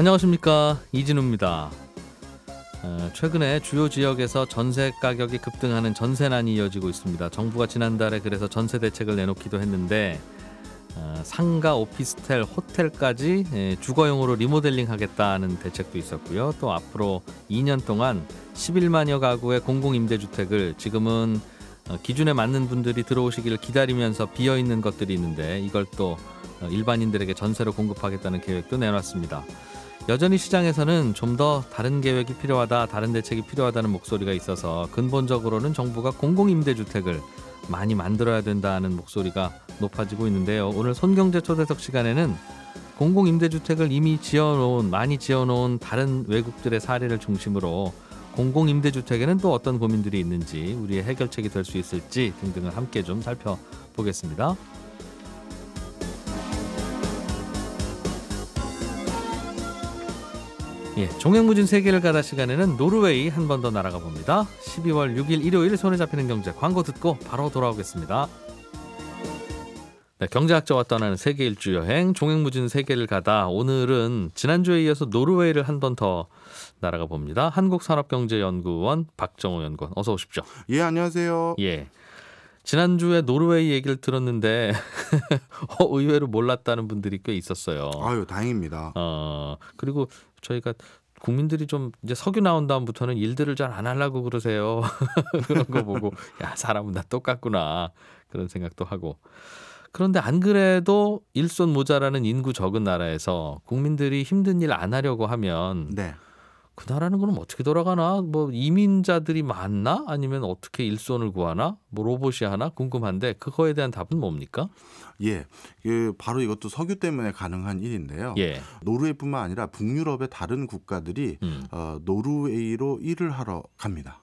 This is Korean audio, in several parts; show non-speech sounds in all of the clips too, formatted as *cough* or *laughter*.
안녕하십니까 이진우입니다. 어, 최근에 주요 지역에서 전세 가격이 급등하는 전세난이 이어지고 있습니다. 정부가 지난달에 그래서 전세 대책을 내놓기도 했는데 어, 상가, 오피스텔, 호텔까지 예, 주거용으로 리모델링하겠다는 대책도 있었고요. 또 앞으로 2년 동안 11만여 가구의 공공임대주택을 지금은 어, 기준에 맞는 분들이 들어오시기를 기다리면서 비어 있는 것들이 있는데 이걸 또 일반인들에게 전세로 공급하겠다는 계획도 내놨습니다. 여전히 시장에서는 좀 더 다른 계획이 필요하다, 다른 대책이 필요하다는 목소리가 있어서 근본적으로는 정부가 공공임대주택을 많이 만들어야 된다는 목소리가 높아지고 있는데요. 오늘 손경제 초대석 시간에는 공공임대주택을 이미 지어놓은, 많이 지어놓은 다른 외국들의 사례를 중심으로 공공임대주택에는 또 어떤 고민들이 있는지, 우리의 해결책이 될 수 있을지 등등을 함께 좀 살펴보겠습니다. 예, 종횡무진 세계를 가다 시간에는 노르웨이 한 번 더 날아가 봅니다. 12월 6일 일요일 손에 잡히는 경제 광고 듣고 바로 돌아오겠습니다. 네, 경제학자와 떠나는 세계 일주 여행 종횡무진 세계를 가다 오늘은 지난주에 이어서 노르웨이를 한 번 더 날아가 봅니다. 한국산업경제연구원 박정호 연구원 어서 오십시오. 예 안녕하세요. 예. 지난주에 노르웨이 얘기를 들었는데 *laughs* 어, 의외로 몰랐다는 분들이 꽤 있었어요. 아유 다행입니다. 어 그리고 저희가 국민들이 좀 이제 석유 나온 다음부터는 일들을 잘 안 하려고 그러세요. *laughs* 그런 거 보고 야 사람은 다 똑같구나 그런 생각도 하고 그런데 안 그래도 일손 모자라는 인구 적은 나라에서 국민들이 힘든 일 안 하려고 하면 네. 그 나라는 그럼 뭐 어떻게 돌아가나? 뭐 이민자들이 많나? 아니면 어떻게 일손을 구하나? 뭐 로봇이 하나? 궁금한데 그거에 대한 답은 뭡니까? 예, 그 바로 이것도 석유 때문에 가능한 일인데요. 예. 노르웨이뿐만 아니라 북유럽의 다른 국가들이 음. 어, 노르웨이로 일을 하러 갑니다.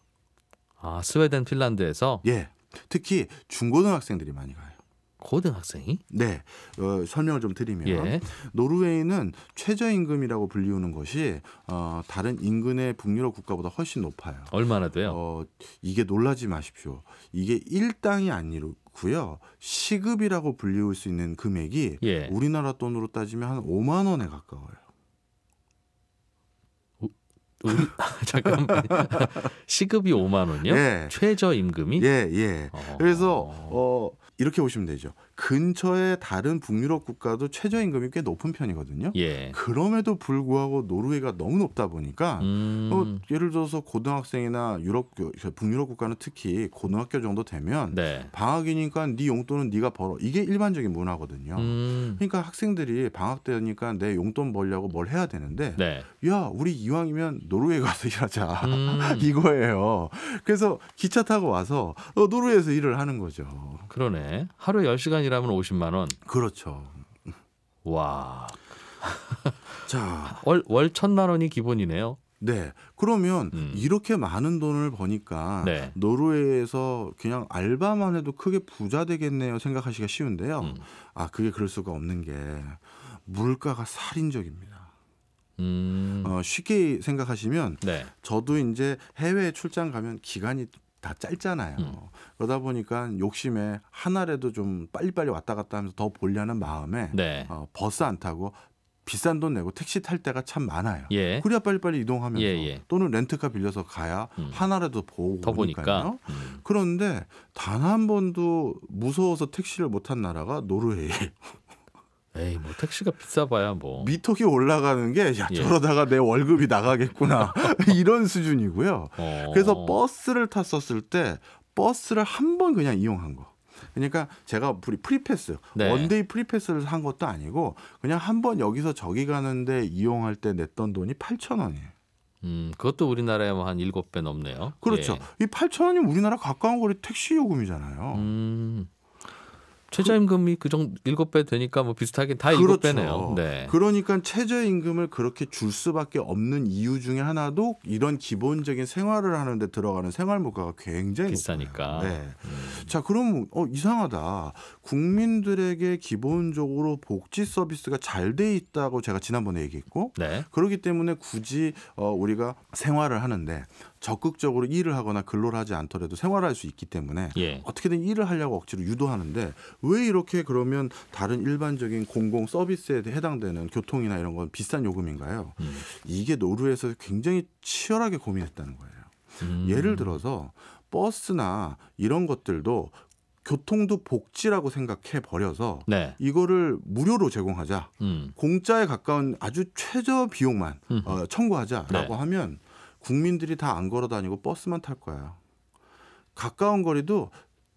아, 스웨덴, 핀란드에서? 예, 특히 중고등학생들이 많이 가요. 고등학생이? 네. 어, 설명을 좀 드리면 예. 노르웨이는 최저임금이라고 불리우는 것이 어, 다른 인근의 북유럽 국가보다 훨씬 높아요. 얼마나 돼요? 어, 이게 놀라지 마십시오. 이게 일당이 아니로 고요 시급이라고 불리울 수 있는 금액이 예. 우리나라 돈으로 따지면 한 5만 원에 가까워요. *laughs* 잠깐만 시급이 5만 원이요? 예. 최저 임금이? 예, 예. 어... 그래서 어 이렇게 보시면 되죠. 근처의 다른 북유럽 국가도 최저임금이 꽤 높은 편이거든요. 예. 그럼에도 불구하고 노르웨이가 너무 높다 보니까 어, 음. 어, 예를 들어서 고등학생이나 유럽 그, 그 북유럽 국가는 특히 고등학교 정도 되면 네. 방학이니까 네 용돈은 네가 벌어 이게 일반적인 문화거든요. 음. 그러니까 학생들이 방학 때니까 내 용돈 벌려고 뭘 해야 되는데 네. 야 우리 이왕이면 노르웨이 가서 *laughs* 일하자 음. 이거예요. 그래서 기차 타고 와서 어, 노르웨이에서 일을 하는 거죠. 그러네. 하루 10시간 원이라면 50만 원. 그렇죠. 와. *laughs* 자, 월, 월 천만 원이 기본이네요. 네. 그러면 음. 이렇게 많은 돈을 버니까 네. 노르웨이에서 그냥 알바만 해도 크게 부자 되겠네요 생각하시기가 쉬운데요. 음. 아, 그게 그럴 수가 없는 게 물가가 살인적입니다. 음. 어, 쉽게 생각하시면 네. 저도 이제 해외 출장 가면 기간이 다 짧잖아요. 음. 그러다 보니까 욕심에 하나라도 좀 빨리빨리 왔다 갔다 하면서 더 보려는 마음에 네. 어, 버스 안 타고 비싼 돈 내고 택시 탈 때가 참 많아요. 예. 그래야 빨리빨리 이동하면서 예, 예. 또는 렌트카 빌려서 가야 음. 하나라도 보고 더 보니까요. 보니까. 음. 그런데 단 한 번도 무서워서 택시를 못탄 나라가 노르웨이. 에이 뭐 택시가 비싸봐야 뭐미토기 올라가는 게 야, 예. 저러다가 예. 내 월급이 나가겠구나 *laughs* 이런 수준이고요. 어. 그래서 버스를 탔었을 때 버스를 한 번 그냥 이용한 거. 그러니까 제가 우리 프리패스 네. 원데이 프리패스를 산 것도 아니고 그냥 한 번 여기서 저기 가는데 이용할 때 냈던 돈이 8천 원이에요. 음, 그것도 우리나라에 뭐 한 7배 넘네요. 그렇죠. 예. 이 8천 원이 우리나라 가까운 거리 택시 요금이잖아요. 음. 최저임금이 그, 정도 일곱 배 되니까 뭐 비슷하게 다 그렇죠. 배네요. 네. 그러니까 최저임금을 그렇게 줄 수밖에 없는 이유 중에 하나도 이런 기본적인 생활을 하는데 들어가는 생활물가가 굉장히 비싸니까. 네. 음. 자, 그럼 어 이상하다. 국민들에게 기본적으로 복지 서비스가 잘 돼 있다고 제가 지난번에 얘기했고, 네. 그렇기 때문에 굳이 어, 우리가 생활을 하는데 적극적으로 일을 하거나 근로를 하지 않더라도 생활할 수 있기 때문에 예. 어떻게든 일을 하려고 억지로 유도하는데 왜 이렇게 그러면 다른 일반적인 공공 서비스에 해당되는 교통이나 이런 건 비싼 요금인가요? 음. 이게 노르에서 굉장히 치열하게 고민했다는 거예요. 음. 예를 들어서 버스나 이런 것들도 교통도 복지라고 생각해 버려서 네. 이거를 무료로 제공하자 음. 공짜에 가까운 아주 최저 비용만 음. 어, 청구하자라고 네. 하면 국민들이 다 안 걸어 다니고 버스만 탈 거야. 가까운 거리도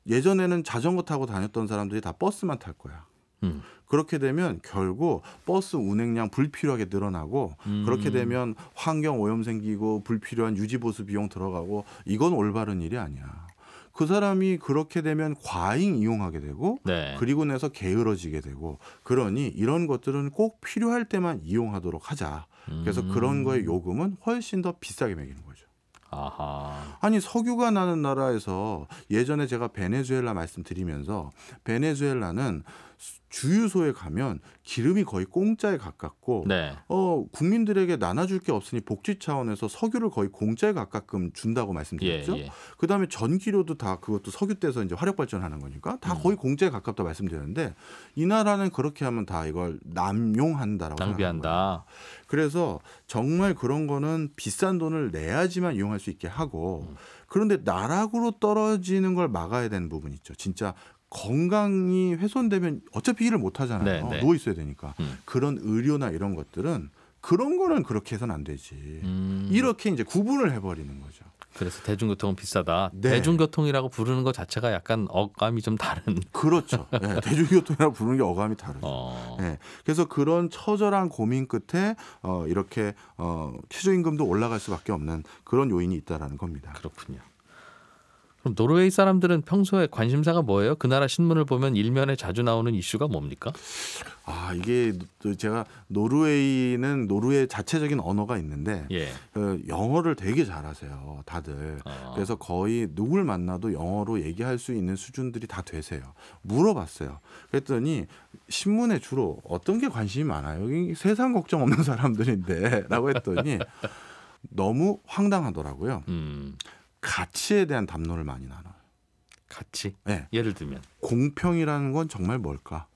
예전에는 자전거 타고 다녔던 사람들이 다 버스만 탈 거야. 음. 그렇게 되면 결국 버스 운행량 불필요하게 늘어나고 음. 그렇게 되면 환경 오염 생기고 불필요한 유지 보수 비용 들어가고 이건 올바른 일이 아니야. 그 사람이 그렇게 되면 과잉 이용하게 되고 네. 그리고 나서 게으러지게 되고 그러니 이런 것들은 꼭 필요할 때만 이용하도록 하자. 그래서 음. 그런 거에 요금은 훨씬 더 비싸게 매기는 거죠. 아하. 아니 석유가 나는 나라에서 예전에 제가 베네수엘라 말씀드리면서 베네수엘라는 주유소에 가면 기름이 거의 공짜에 가깝고 네. 어 국민들에게 나눠줄 게 없으니 복지 차원에서 석유를 거의 공짜에 가깝끔 준다고 말씀드렸죠. 예, 예. 그다음에 전기료도 다 그것도 석유 떼서 이제 화력 발전하는 거니까 다 음. 거의 공짜에 가깝다 말씀드렸는데 이 나라는 그렇게 하면 다 이걸 남용한다라고 낭비한다. 그래서 정말 그런 거는 비싼 돈을 내야지만 이용할 수 있게 하고 그런데 나락으로 떨어지는 걸 막아야 되는 부분 이 있죠. 진짜 건강이 훼손되면 어차피 일을 못 하잖아요. 네, 네. 누워 있어야 되니까. 음. 그런 의료나 이런 것들은 그런 거는 그렇게 해서는 안 되지. 음. 이렇게 이제 구분을 해버리는 거죠. 그래서 대중교통은 비싸다. 네. 대중교통이라고 부르는 것 자체가 약간 어감이 좀 다른. 그렇죠. 네, *laughs* 대중교통이라고 부르는 게 어감이 다르죠. 어. 네, 그래서 그런 처절한 고민 끝에 어, 이렇게 어, 최저임금도 올라갈 수밖에 없는 그런 요인이 있다라는 겁니다. 그렇군요. 그럼 노르웨이 사람들은 평소에 관심사가 뭐예요? 그 나라 신문을 보면 일면에 자주 나오는 이슈가 뭡니까? 아 이게 제가 노르웨이는 노르웨이 자체적인 언어가 있는데 예. 그 영어를 되게 잘하세요 다들 어. 그래서 거의 누굴 만나도 영어로 얘기할 수 있는 수준들이 다 되세요 물어봤어요 그랬더니 신문에 주로 어떤 게 관심이 많아요 세상 걱정 없는 *laughs* 사람들인데라고 했더니 너무 황당하더라고요. 음. 가치에 대한 담론을 많이 나눠요. 가치? 네. 예를 들면 공평이라는 건 정말 뭘까?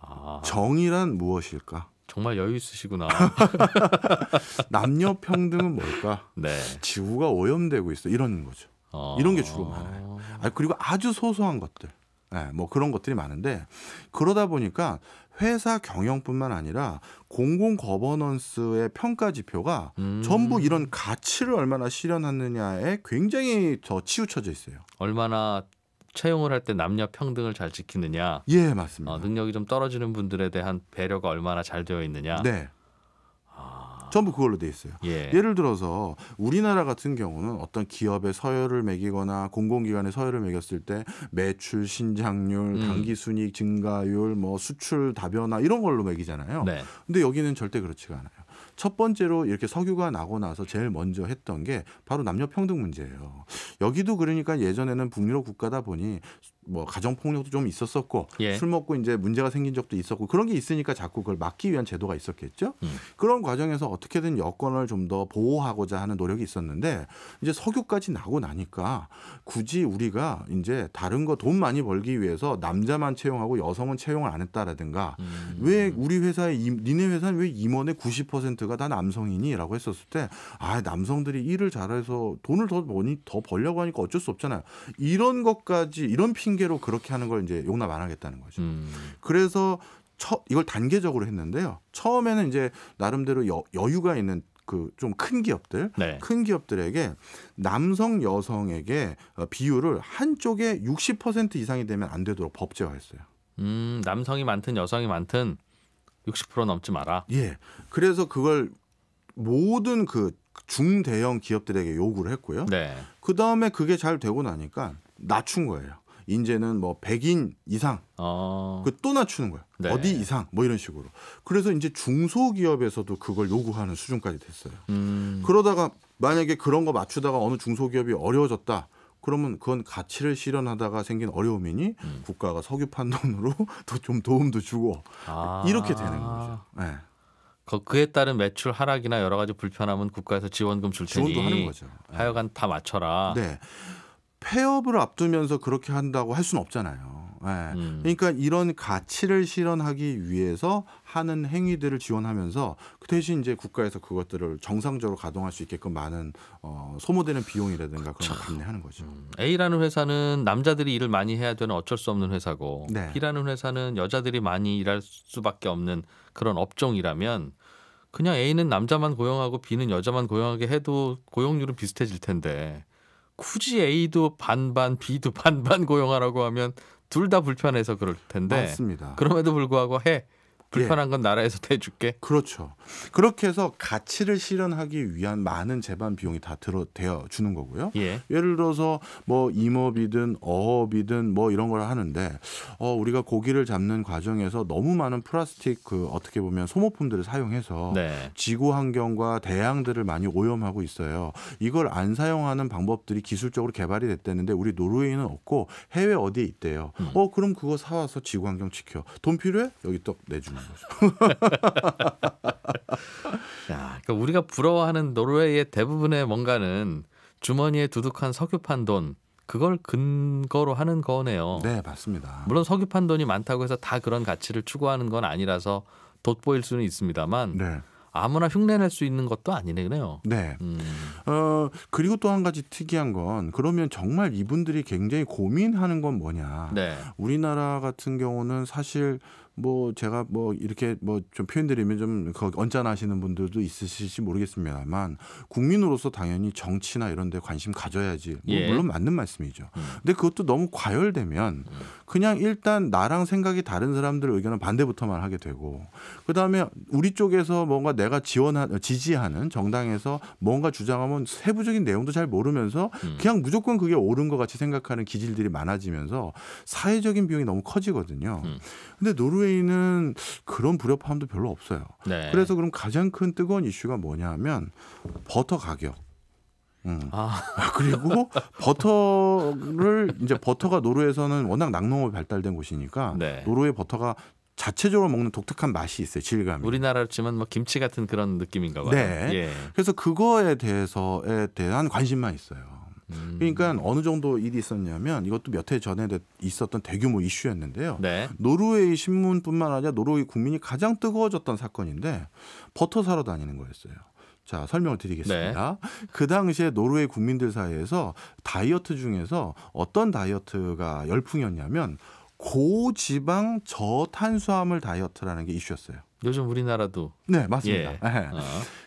아. 정의란 무엇일까? 정말 여유 있으시구나. *laughs* 남녀 평등은 뭘까? 네. 지구가 오염되고 있어 이런 거죠. 아. 이런 게 주로 많아요. 아, 그리고 아주 소소한 것들. 네, 뭐 그런 것들이 많은데 그러다 보니까 회사 경영뿐만 아니라 공공 거버넌스의 평가 지표가 음. 전부 이런 가치를 얼마나 실현하느냐에 굉장히 더 치우쳐져 있어요. 얼마나 채용을 할 때 남녀 평등을 잘 지키느냐. 예, 맞습니다. 어, 능력이 좀 떨어지는 분들에 대한 배려가 얼마나 잘 되어 있느냐. 네. 아, 전부 그걸로 돼 있어요. 예. 를 들어서 우리나라 같은 경우는 어떤 기업의 서열을 매기거나 공공기관의 서열을 매겼을 때 매출 신장률, 음. 단기 순이익 증가율, 뭐 수출 다변화 이런 걸로 매기잖아요. 네. 근데 여기는 절대 그렇지가 않아요. 첫 번째로 이렇게 석유가 나고 나서 제일 먼저 했던 게 바로 남녀 평등 문제예요. 여기도 그러니까 예전에는 북유럽 국가다 보니 뭐 가정 폭력도 좀 있었었고 예. 술 먹고 이제 문제가 생긴 적도 있었고 그런 게 있으니까 자꾸 그걸 막기 위한 제도가 있었겠죠. 음. 그런 과정에서 어떻게든 여건을 좀 더 보호하고자 하는 노력이 있었는데 이제 석유까지 나고 나니까 굳이 우리가 이제 다른 거 돈 많이 벌기 위해서 남자만 채용하고 여성은 채용을 안 했다라든가 음. 왜 우리 회사에 니네 회사는 왜 임원의 90%가 다 남성이니라고 했었을 때 아 남성들이 일을 잘해서 돈을 더 많이 더 벌려고 하니까 어쩔 수 없잖아요. 이런 것까지 이런 핑 핑계로 그렇게 하는 걸 이제 용납 안 하겠다는 거죠. 음. 그래서 처, 이걸 단계적으로 했는데요. 처음에는 이제 나름대로 여, 여유가 있는 그 좀 큰 기업들, 네. 큰 기업들에게 남성 여성에게 어, 비율을 한쪽에 60% 이상이 되면 안 되도록 법제화했어요. 음, 남성이 많든 여성이 많든 60% 넘지 마라. 예. 그래서 그걸 모든 그 중대형 기업들에게 요구를 했고요. 네. 그 다음에 그게 잘 되고 나니까 낮춘 거예요. 이제는 뭐백인 이상 아. 그또 낮추는 거야. 네. 어디 이상 뭐 이런 식으로. 그래서 이제 중소기업에서도 그걸 요구하는 수준까지 됐어요. 음. 그러다가 만약에 그런 거 맞추다가 어느 중소기업이 어려워졌다. 그러면 그건 가치를 실현하다가 생긴 어려움이니 음. 국가가 석유판 돈으로 *laughs* 좀 도움도 주고 아. 이렇게 되는 거죠. 예. 네. 그에 따른 매출 하락이나 여러 가지 불편함은 국가에서 지원금 줄 테니 지원도 하는 거죠. 네. 하여간 다 맞춰라. 네. 폐업을 앞두면서 그렇게 한다고 할 수는 없잖아요. 예. 네. 음. 그러니까 이런 가치를 실현하기 위해서 하는 행위들을 지원하면서 그 대신 이제 국가에서 그것들을 정상적으로 가동할 수 있게끔 많은 어, 소모되는 비용이라든가 그런 걸 그렇죠. 감내하는 거죠. 음. A라는 회사는 남자들이 일을 많이 해야 되는 어쩔 수 없는 회사고 네. B라는 회사는 여자들이 많이 일할 수밖에 없는 그런 업종이라면 그냥 A는 남자만 고용하고 B는 여자만 고용하게 해도 고용률은 비슷해질 텐데 굳이 A도 반반, B도 *laughs* 반반 고용하라고 하면 둘 다 불편해서 그럴 텐데. 맞습니다. 그럼에도 불구하고 해. 불편한 건 나라에서 대줄게. 그렇죠. 그렇게 해서 가치를 실현하기 위한 많은 재반 비용이 다 들어 되어 주는 거고요. 예. 예를 들어서 뭐 임업이든 어업이든 뭐 이런 걸 하는데 어 우리가 고기를 잡는 과정에서 너무 많은 플라스틱 그 어떻게 보면 소모품들을 사용해서 네. 지구 환경과 대양들을 많이 오염하고 있어요. 이걸 안 사용하는 방법들이 기술적으로 개발이 됐다는데 우리 노르웨이는 없고 해외 어디에 있대요. 음. 어 그럼 그거 사 와서 지구 환경 지켜. 돈 필요해? 여기 떡 내주고. 야, *laughs* 그러니까 우리가 부러워하는 노르웨이의 대부분의 뭔가는 주머니에 두둑한 석유판 돈 그걸 근거로 하는 거네요. 네, 맞습니다. 물론 석유판 돈이 많다고 해서 다 그런 가치를 추구하는 건 아니라서 돋보일 수는 있습니다만 네. 아무나 흉내낼 수 있는 것도 아니네요. 네. 음. 어 그리고 또 한 가지 특이한 건 그러면 정말 이분들이 굉장히 고민하는 건 뭐냐. 네. 우리나라 같은 경우는 사실 뭐 제가 뭐 이렇게 뭐 좀 표현드리면 좀 언짢아하시는 분들도 있으실지 모르겠습니다만 국민으로서 당연히 정치나 이런 데 관심 가져야지 뭐 예. 물론 맞는 말씀이죠. 음. 근데 그것도 너무 과열되면 음. 그냥 일단 나랑 생각이 다른 사람들의 의견은 반대부터만 하게 되고 그다음에 우리 쪽에서 뭔가 내가 지원한 지지하는 정당에서 뭔가 주장하면 세부적인 내용도 잘 모르면서 음. 그냥 무조건 그게 옳은 것 같이 생각하는 기질들이 많아지면서 사회적인 비용이 너무 커지거든요. 음. 근데 노르웨이 서울는 그런 불협화음도 별로 없어요. 네. 그래서 그럼 가장 큰 뜨거운 이슈가 뭐냐 하면 버터 가격. 음. 아. 아 그리고 *laughs* 버터를 이제 버터가 노르에서는 워낙 낙농업이 발달된 곳이니까 네. 노르의 버터가 자체적으로 먹는 독특한 맛이 있어요 질감이. 우리나라로 치면 뭐 김치 같은 그런 느낌인가 봐요. 네. 예. 그래서 그거에 대해서에 대한 관심만 있어요. 음. 그러니까 어느 정도 일이 있었냐면 이것도 몇 해 전에 있었던 대규모 이슈였는데요. 네. 노르웨이 신문뿐만 아니라 노르웨이 국민이 가장 뜨거워졌던 사건인데 버터 사러 다니는 거였어요. 자, 설명을 드리겠습니다. 네. 그 당시에 노르웨이 국민들 사이에서 다이어트 중에서 어떤 다이어트가 열풍이었냐면 고지방 저탄수화물 다이어트라는 게 이슈였어요. 요즘 우리나라도 네 맞습니다. 예. 네. 어.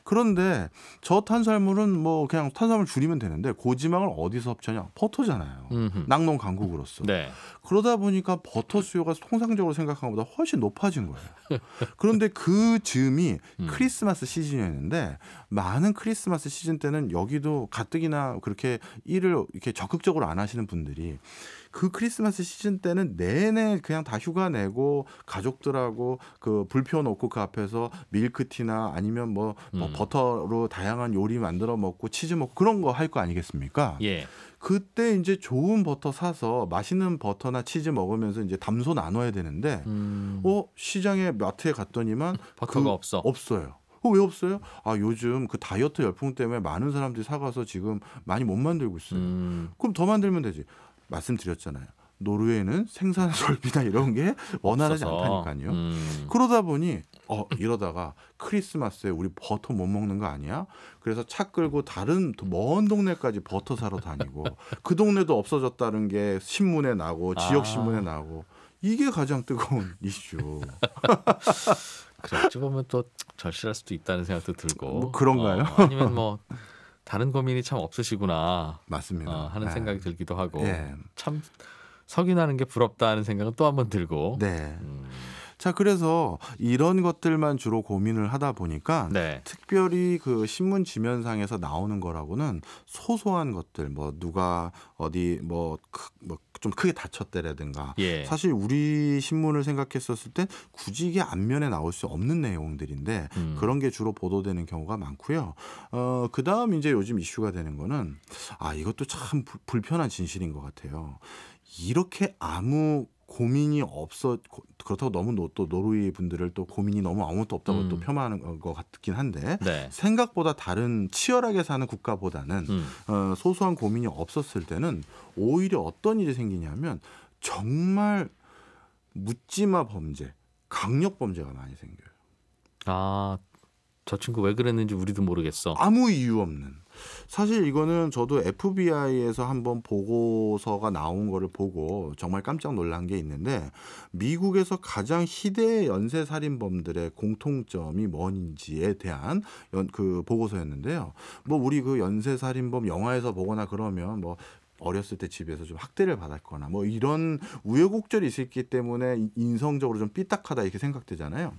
그런데 저탄수화물은 뭐 그냥 탄수화물 줄이면 되는데 고지방을 어디서 섭취하냐 버터잖아요. 음흠. 낙농 강국으로서 네. 그러다 보니까 버터 수요가 통상적으로 생각한 것보다 훨씬 높아진 거예요. 그런데 그 즈음이 음. 크리스마스 시즌이었는데 많은 크리스마스 시즌 때는 여기도 가뜩이나 그렇게 일을 이렇게 적극적으로 안 하시는 분들이 그 크리스마스 시즌 때는 내내 그냥 다 휴가 내고 가족들하고 그불피워 놓고 그 앞에서 밀크티나 아니면 뭐, 뭐 음. 버터로 다양한 요리 만들어 먹고 치즈 먹고 그런 거 할 거 아니겠습니까? 예. 그때 이제 좋은 버터 사서 맛있는 버터나 치즈 먹으면서 이제 담소 나눠야 되는데 음. 어 시장에 마트에 갔더니만 *laughs* 버터가 그, 없어. 없어요. 어, 왜 없어요? 아 요즘 그 다이어트 열풍 때문에 많은 사람들이 사가서 지금 많이 못 만들고 있어요. 음. 그럼 더 만들면 되지. 말씀드렸잖아요. 노르웨이는 생산 설비나 이런 게 원활하지 없어서. 않다니까요. 음. 그러다 보니 어 이러다가 크리스마스에 우리 버터 못 먹는 거 아니야? 그래서 차 끌고 다른 먼 동네까지 버터 사러 다니고 그 동네도 없어졌다는 게 신문에 나고 지역 신문에 아. 나고 이게 가장 뜨거운 이슈. 그래 어 보면 또 절실할 수도 있다는 생각도 들고 뭐 그런가요? 어, 아니면 뭐 다른 고민이 참 없으시구나. 맞습니다. 어, 하는 네. 생각이 네. 들기도 하고 네. 참 석이 나는 게 부럽다는 생각은 또한번 들고. 네. 음. 자, 그래서 이런 것들만 주로 고민을 하다 보니까 네. 특별히 그 신문 지면상에서 나오는 거라고는 소소한 것들 뭐 누가 어디 뭐, 크, 뭐, 좀 크게 다쳤대라든가 예. 사실 우리 신문을 생각했었을 때 굳이 이게 안면에 나올 수 없는 내용들인데 음. 그런 게 주로 보도되는 경우가 많고요. 어, 그 다음 이제 요즘 이슈가 되는 거는 아, 이것도 참 불, 불편한 진실인 것 같아요. 이렇게 아무 고민이 없어 그렇다고 너무 또 노르웨이 분들을 또 고민이 너무 아무것도 없다고 음. 또 폄하하는 것 같긴 한데 네. 생각보다 다른 치열하게 사는 국가보다는 음. 어, 소소한 고민이 없었을 때는 오히려 어떤 일이 생기냐면 정말 묻지마 범죄, 강력 범죄가 많이 생겨요. 아저 친구 왜 그랬는지 우리도 모르겠어. 아무 이유 없는. 사실 이거는 저도 FBI에서 한번 보고서가 나온 거를 보고 정말 깜짝 놀란 게 있는데 미국에서 가장 희대의 연쇄 살인범들의 공통점이 뭔지에 대한 연, 그 보고서였는데요. 뭐 우리 그 연쇄 살인범 영화에서 보거나 그러면 뭐 어렸을 때 집에서 좀 학대를 받았거나 뭐 이런 우여곡절이 있었기 때문에 인성적으로 좀 삐딱하다 이렇게 생각되잖아요.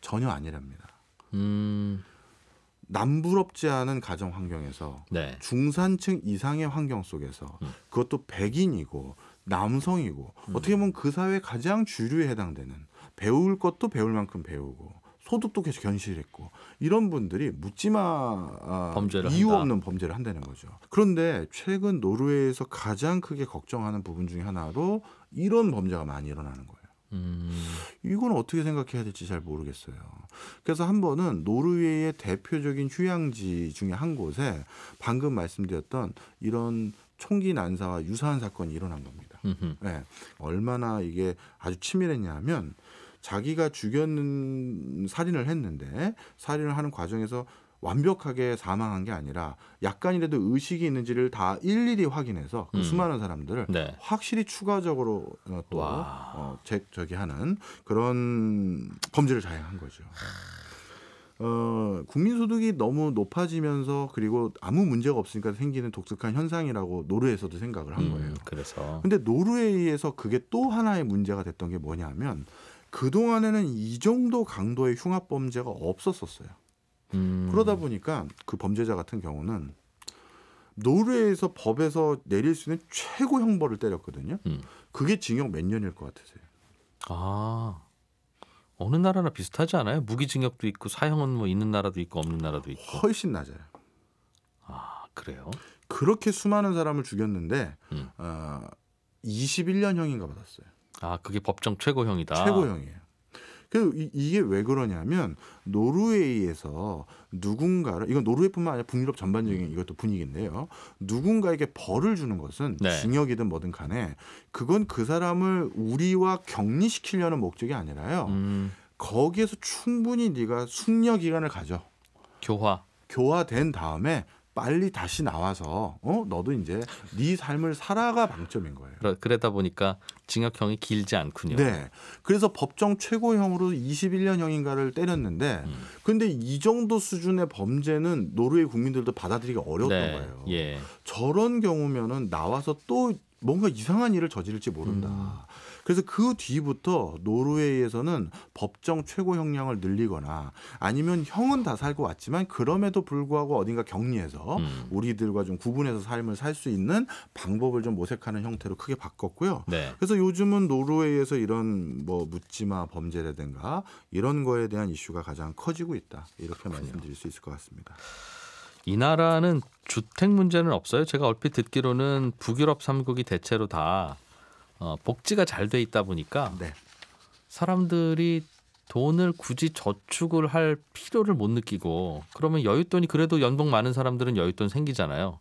전혀 아니랍니다. 음. 남부럽지 않은 가정 환경에서 네. 중산층 이상의 환경 속에서 음. 그것도 백인이고 남성이고 음. 어떻게 보면 그 사회 가장 주류에 해당되는 배울 것도 배울 만큼 배우고 소득도 계속 견실했고 이런 분들이 묻지마 아, 범죄를 이유 한다. 없는 범죄를 한다는 거죠. 그런데 최근 노르웨이에서 가장 크게 걱정하는 부분 중에 하나로 이런 범죄가 많이 일어나는 거예요. 음. 이건 어떻게 생각해야 될지 잘 모르겠어요. 그래서 한 번은 노르웨이의 대표적인 휴양지 중에 한 곳에 방금 말씀드렸던 이런 총기 난사와 유사한 사건이 일어난 겁니다. 네. 얼마나 이게 아주 치밀했냐면 하 자기가 죽였는 살인을 했는데 살인을 하는 과정에서 완벽하게 사망한 게 아니라 약간이라도 의식이 있는지를 다 일일이 확인해서 그 음. 수많은 사람들을 네. 확실히 추가적으로 어, 또 어, 제, 저기 하는 그런 범죄를 자행한 거죠. 어, 국민소득이 너무 높아지면서 그리고 아무 문제가 없으니까 생기는 독특한 현상이라고 노르에서도 웨이 생각을 한 음, 거예요. 음, 그래서. 근데 노르웨이에서 그게 또 하나의 문제가 됐던 게 뭐냐면 그동안에는 이 정도 강도의 흉악범죄가 없었었어요. 음. 그러다 보니까 그 범죄자 같은 경우는 노르웨이에서 법에서 내릴 수 있는 최고 형벌을 때렸거든요. 음. 그게 징역 몇 년일 것 같으세요? 아 어느 나라나 비슷하지 않아요? 무기징역도 있고 사형은 뭐 있는 나라도 있고 없는 나라도 있고 훨씬 낮아요. 아 그래요? 그렇게 수많은 사람을 죽였는데 음. 어, 21년형인가 받았어요. 아 그게 법정 최고형이다. 최고형이에요. 그 이게 왜 그러냐면 노르웨이에서 누군가를 이건 노르웨이뿐만 아니라 북유럽 전반적인 음. 이것도 분위기인데요. 누군가에게 벌을 주는 것은 네. 징역이든 뭐든 간에 그건 그 사람을 우리와 격리시키려는 목적이 아니라요. 음. 거기에서 충분히 네가 숙려 기간을 가져. 교화. 교화된 다음에 빨리 다시 나와서 어 너도 이제 네 삶을 살아가 방점인 거예요. 그러다 보니까 징역형이 길지 않군요. 네. 그래서 법정 최고형으로 21년형인가를 때렸는데 음. 근데 이 정도 수준의 범죄는 노르웨이 국민들도 받아들이기 어려웠던 네. 거예요. 예. 저런 경우면은 나와서 또 뭔가 이상한 일을 저지를지 모른다. 음. 그래서 그 뒤부터 노르웨이에서는 법정 최고 형량을 늘리거나 아니면 형은 다 살고 왔지만 그럼에도 불구하고 어딘가 격리해서 음. 우리들과 좀 구분해서 삶을 살 수 있는 방법을 좀 모색하는 형태로 크게 바꿨고요. 네. 그래서 요즘은 노르웨이에서 이런 뭐 묻지마 범죄라든가 이런 거에 대한 이슈가 가장 커지고 있다. 이렇게 그렇군요. 말씀드릴 수 있을 것 같습니다. 이 나라는 주택 문제는 없어요. 제가 얼핏 듣기로는 북유럽 삼국이 대체로 다 어, 복지가 잘 돼 있다 보니까 네. 사람들이 돈을 굳이 저축을 할 필요를 못 느끼고 그러면 여윳돈이 그래도 연봉 많은 사람들은 여윳돈 생기잖아요.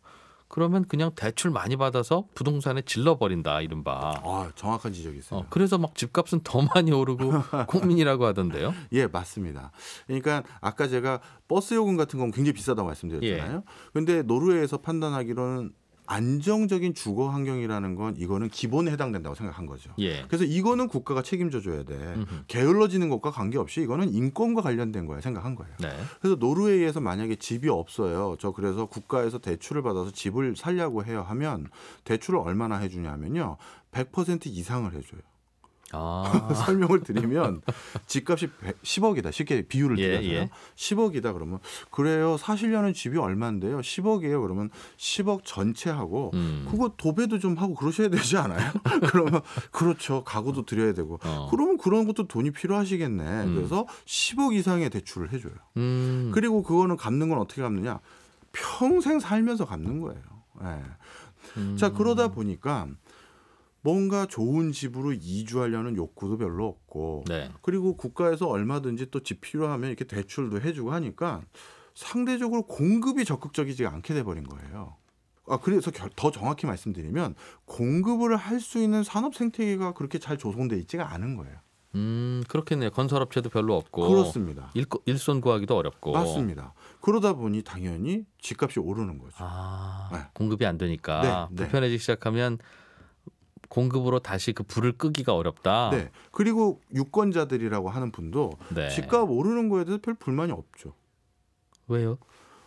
그러면 그냥 대출 많이 받아서 부동산에 질러버린다 이른바. 아 정확한 지적이세요. 어, 그래서 막 집값은 더 많이 오르고 *laughs* 국민이라고 하던데요. 예 맞습니다. 그러니까 아까 제가 버스 요금 같은 건 굉장히 비싸다고 말씀드렸잖아요. 그런데 예. 노르웨이에서 판단하기로는 안정적인 주거 환경이라는 건 이거는 기본에 해당된다고 생각한 거죠. 예. 그래서 이거는 국가가 책임져 줘야 돼. 음흠. 게을러지는 것과 관계없이 이거는 인권과 관련된 거야 생각한 거예요. 네. 그래서 노르웨이에서 만약에 집이 없어요. 저 그래서 국가에서 대출을 받아서 집을 살려고 해요 하면 대출을 얼마나 해주냐면요. 100% 이상을 해줘요. 아. *laughs* 설명을 드리면 집값이 10억이다. 쉽게 비율을 예, 드려서요. 예, 예. 10억이다 그러면 그래요. 사시려는 집이 얼마인데요. 10억이에요. 그러면 10억 전체하고 음. 그거 도배도 좀 하고 그러셔야 되지 않아요? *laughs* 그러면 그렇죠. 가구도 드려야 되고. 어. 그러면 그런 것도 돈이 필요하시겠네. 음. 그래서 10억 이상의 대출을 해줘요. 음. 그리고 그거는 갚는 건 어떻게 갚느냐? 평생 살면서 갚는 거예요. 예. 음. 자 그러다 보니까 뭔가 좋은 집으로 이주하려는 욕구도 별로 없고 네. 그리고 국가에서 얼마든지 또 집 필요하면 이렇게 대출도 해주고 하니까 상대적으로 공급이 적극적이지 않게 돼버린 거예요. 아 그래서 더 정확히 말씀드리면 공급을 할 수 있는 산업 생태계가 그렇게 잘 조성돼 있지가 않은 거예요. 음 그렇겠네요. 건설업체도 별로 없고 그렇습니다. 일, 일손 구하기도 어렵고 맞습니다. 그러다 보니 당연히 집값이 오르는 거죠. 아, 네. 공급이 안 되니까 네, 네. 불편해지기 네. 시작하면 공급으로 다시 그 불을 끄기가 어렵다. 네. 그리고 유권자들이라고 하는 분도 네. 집값 오르는 거에 대해서 별 불만이 없죠. 왜요?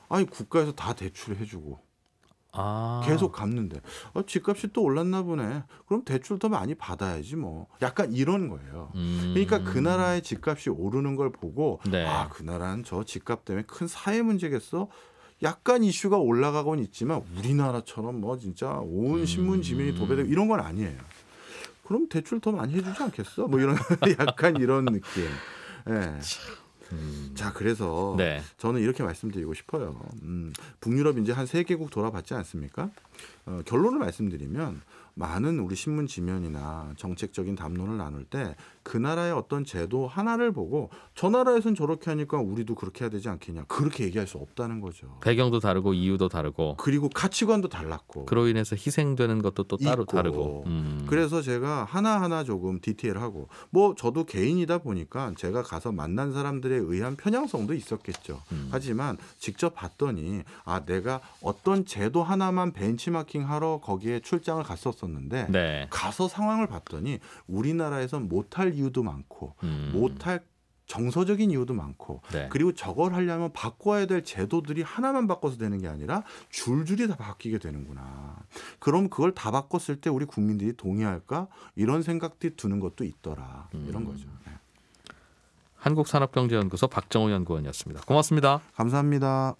아니 국가에서 다 대출을 해주고 아. 계속 갚는데 어, 집값이 또 올랐나 보네. 그럼 대출 더 많이 받아야지 뭐. 약간 이런 거예요. 음. 그러니까 그 나라의 집값이 오르는 걸 보고 네. 아그 나라는 저 집값 때문에 큰 사회 문제겠어. 약간 이슈가 올라가곤 있지만 우리나라처럼 뭐 진짜 온 신문 지면이 음. 도배되고 이런 건 아니에요. 그럼 대출 더 많이 해주지 않겠어? 뭐 이런 *laughs* 약간 이런 느낌. 네. 자 그래서 네. 저는 이렇게 말씀드리고 싶어요. 음, 북유럽 이제 한 세 개국 돌아봤지 않습니까? 어, 결론을 말씀드리면 많은 우리 신문 지면이나 정책적인 담론을 나눌 때그 나라의 어떤 제도 하나를 보고 저 나라에선 저렇게 하니까 우리도 그렇게 해야 되지 않겠냐 그렇게 얘기할 수 없다는 거죠. 배경도 다르고 이유도 다르고 그리고 가치관도 달랐고 그로 인해서 희생되는 것도 또 따로 있고. 다르고 음. 그래서 제가 하나 하나 조금 디테일하고 뭐 저도 개인이다 보니까 제가 가서 만난 사람들에 의한 편향성도 있었겠죠. 음. 하지만 직접 봤더니 아 내가 어떤 제도 하나만 벤치마킹 하러 거기에 출장을 갔었었는데 네. 가서 상황을 봤더니 우리나라에선 못할 이유도 많고 음. 못할 정서적인 이유도 많고 네. 그리고 저걸 하려면 바꿔야 될 제도들이 하나만 바꿔서 되는 게 아니라 줄줄이 다 바뀌게 되는구나. 그럼 그걸 다 바꿨을 때 우리 국민들이 동의할까? 이런 생각들이 드는 것도 있더라. 음. 이런 거죠. 네. 한국산업경제연구소 박정호 연구원이었습니다. 고맙습니다. 감사합니다.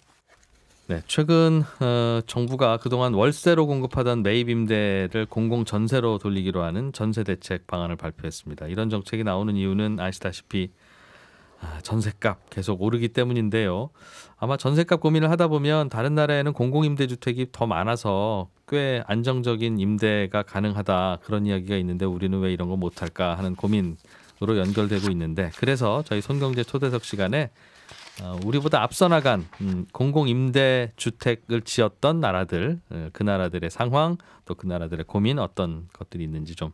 네, 최근 어, 정부가 그동안 월세로 공급하던 매입 임대를 공공 전세로 돌리기로 하는 전세 대책 방안을 발표했습니다. 이런 정책이 나오는 이유는 아시다시피 아, 전세값 계속 오르기 때문인데요. 아마 전세값 고민을 하다 보면 다른 나라에는 공공 임대 주택이 더 많아서 꽤 안정적인 임대가 가능하다 그런 이야기가 있는데 우리는 왜 이런 거 못할까 하는 고민으로 연결되고 있는데 그래서 저희 손경제 초대석 시간에 어, 우리보다 앞서 나간 음, 공공 임대 주택을 지었던 나라들 어, 그 나라들의 상황 또 그 나라들의 고민 어떤 것들이 있는지 좀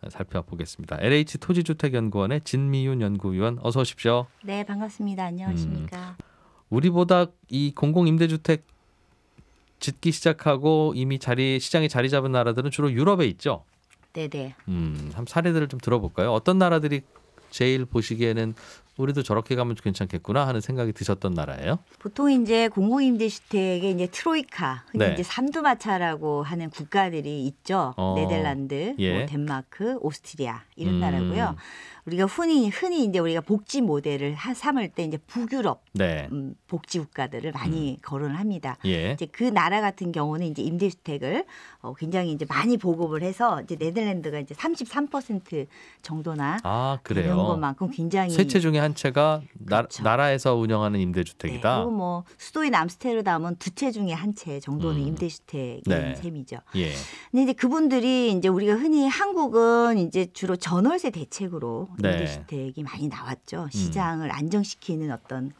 어, 살펴보겠습니다. LH 토지주택연구원의 진미윤 연구위원 어서 오십시오. 네 반갑습니다. 안녕하십니까. 음, 우리보다 이 공공 임대주택 짓기 시작하고 이미 자리 시장이 자리 잡은 나라들은 주로 유럽에 있죠. 네네. 음, 한 사례들을 좀 들어볼까요? 어떤 나라들이 제일 보시기에는 우리도 저렇게 가면 괜찮겠구나 하는 생각이 드셨던 나라예요? 보통 이제 공공임대주택에 이제 트로이카, 네. 이제 삼두마차라고 하는 국가들이 있죠. 어. 네덜란드, 뭐 예. 뭐 덴마크, 오스트리아 이런 음. 나라고요. 우리가 흔히 흔히 이제 우리가 복지 모델을 하, 삼을 때 이제 북유럽 네. 음, 복지 국가들을 많이 음. 거론합니다. 예. 이제 그 나라 같은 경우는 이제 임대주택을 어, 굉장히 이제 많이 보급을 해서 이제 네덜란드가 이제 33% 정도나 아, 그래요. 것만큼 굉장히 세채 중에 한 채가 나, 그렇죠. 나라에서 운영하는 임대주택이다. 네, 그리고 뭐 수도인 암스테르담은 두 채 중에 한 채 정도는 음. 임대주택인 네. 셈이죠. 예. 근데 이제 그분들이 이제 우리가 흔히 한국은 이제 주로 전월세 대책으로 공개 네. 주택이 많이 나왔죠. 음. 시장을 안정시키는 어떤